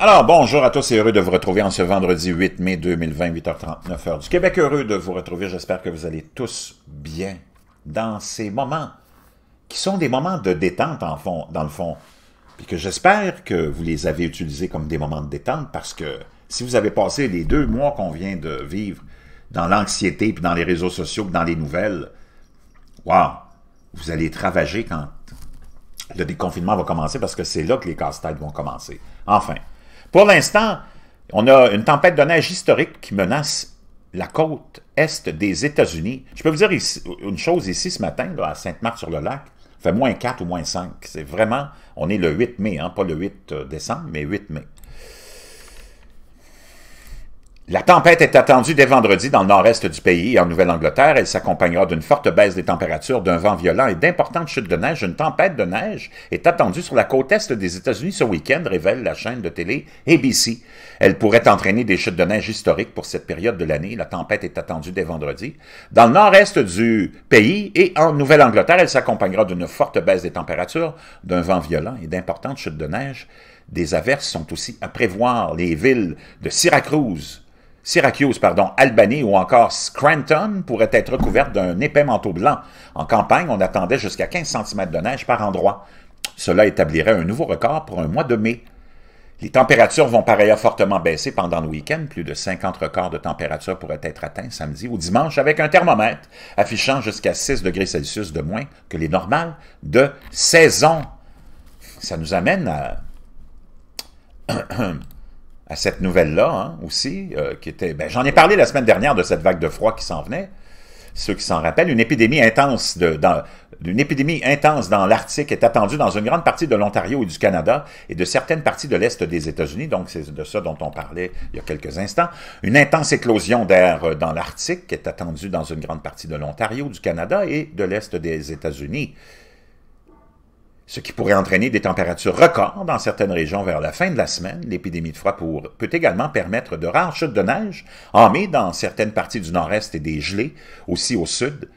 Alors, bonjour à tous et heureux de vous retrouver en ce vendredi 8 mai 2020, 8h39 du Québec. Heureux de vous retrouver. J'espère que vous allez tous bien dans ces moments qui sont des moments de détente en fond, dans le fond. Puis que j'espère que vous les avez utilisés comme des moments de détente parce que si vous avez passé les deux mois qu'on vient de vivre dans l'anxiété, puis dans les réseaux sociaux, puis dans les nouvelles, waouh, vous allez travailler quand le déconfinement va commencer parce que c'est là que les casse-têtes vont commencer. Enfin, pour l'instant, on a une tempête de neige historique qui menace la côte est des États-Unis. Je peux vous dire une chose ici ce matin, là, à Sainte-Marthe-sur-le-Lac, fait moins 4 ou moins 5. C'est vraiment, on est le 8 mai, hein, pas le 8 euh, décembre, mais 8 mai. La tempête est attendue dès vendredi dans le nord-est du pays et en Nouvelle-Angleterre. Elle s'accompagnera d'une forte baisse des températures, d'un vent violent et d'importantes chutes de neige. Une tempête de neige est attendue sur la côte est des États-Unis ce week-end, révèle la chaîne de télé ABC. Elle pourrait entraîner des chutes de neige historiques pour cette période de l'année. La tempête est attendue dès vendredi. Dans le nord-est du pays et en Nouvelle-Angleterre, elle s'accompagnera d'une forte baisse des températures, d'un vent violent et d'importantes chutes de neige. Des averses sont aussi à prévoir. Les villes de Syracuse, Syracuse, pardon, Albany ou encore Scranton pourraient être recouvertes d'un épais manteau blanc. En campagne, on attendait jusqu'à 15 cm de neige par endroit. Cela établirait un nouveau record pour un mois de mai. Les températures vont par ailleurs fortement baisser pendant le week-end. Plus de 50 records de température pourraient être atteints samedi ou dimanche avec un thermomètre affichant jusqu'à 6 degrés Celsius de moins que les normales de saison. Ça nous amène à... à cette nouvelle-là hein, aussi, euh, qui était... Ben, j'en ai parlé la semaine dernière de cette vague de froid qui s'en venait, ceux qui s'en rappellent. Une épidémie intense de, dans, une épidémie intense dans l'Arctique est attendue dans une grande partie de l'Ontario et du Canada et de certaines parties de l'Est des États-Unis, donc c'est de ça dont on parlait il y a quelques instants. Une intense éclosion d'air euh, dans l'Arctique est attendue dans une grande partie de l'Ontario, du Canada et de l'Est des États-Unis ce qui pourrait entraîner des températures records dans certaines régions vers la fin de la semaine. L'épidémie de froid pour, peut également permettre de rares chutes de neige en mai dans certaines parties du nord-est et des gelées, aussi au sud.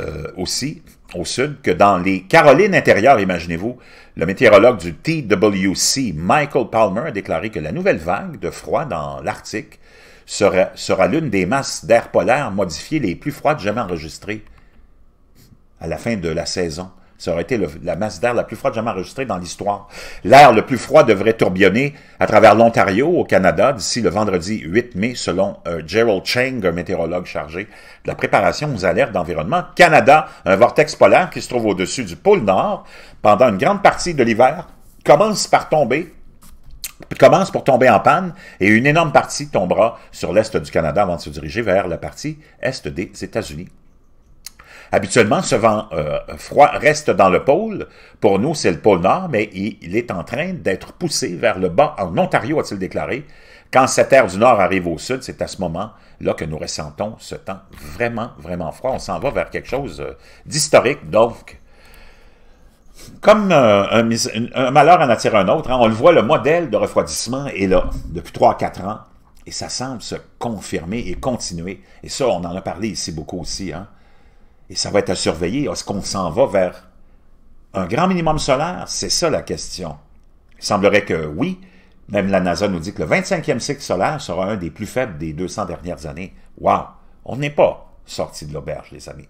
Euh, aussi au sud que dans les Carolines intérieures, imaginez-vous. Le météorologue du TWC, Michael Palmer, a déclaré que la nouvelle vague de froid dans l'Arctique sera l'une des masses d'air polaire modifiées les plus froides jamais enregistrées à la fin de la saison. Ça aurait été la masse d'air la plus froide jamais enregistrée dans l'histoire. L'air le plus froid devrait tourbillonner à travers l'Ontario au Canada d'ici le vendredi 8 mai, selon euh, Gerald Chang, un météorologue chargé de la préparation aux alertes d'environnement. Canada, un vortex polaire qui se trouve au-dessus du pôle Nord pendant une grande partie de l'hiver, commence par tomber commence pour tomber en panne et une énorme partie tombera sur l'est du Canada avant de se diriger vers la partie est des États-Unis. Habituellement, ce vent euh, froid reste dans le pôle. Pour nous, c'est le pôle Nord, mais il, est en train d'être poussé vers le bas en Ontario, a-t-il déclaré. Quand cette air du Nord arrive au Sud, c'est à ce moment-là que nous ressentons ce temps vraiment, vraiment froid. On s'en va vers quelque chose euh, d'historique. Donc, comme euh, un, malheur en attire un autre, hein, on le voit, le modèle de refroidissement est là depuis 3-4 ans et ça semble se confirmer et continuer. Et ça, on en a parlé ici beaucoup aussi. Hein. Et ça va être à surveiller. Est-ce qu'on s'en va vers un grand minimum solaire? C'est ça la question. Il semblerait que oui. Même la NASA nous dit que le 25e cycle solaire sera un des plus faibles des 200 dernières années. Wow! On n'est pas sorti de l'auberge, les amis.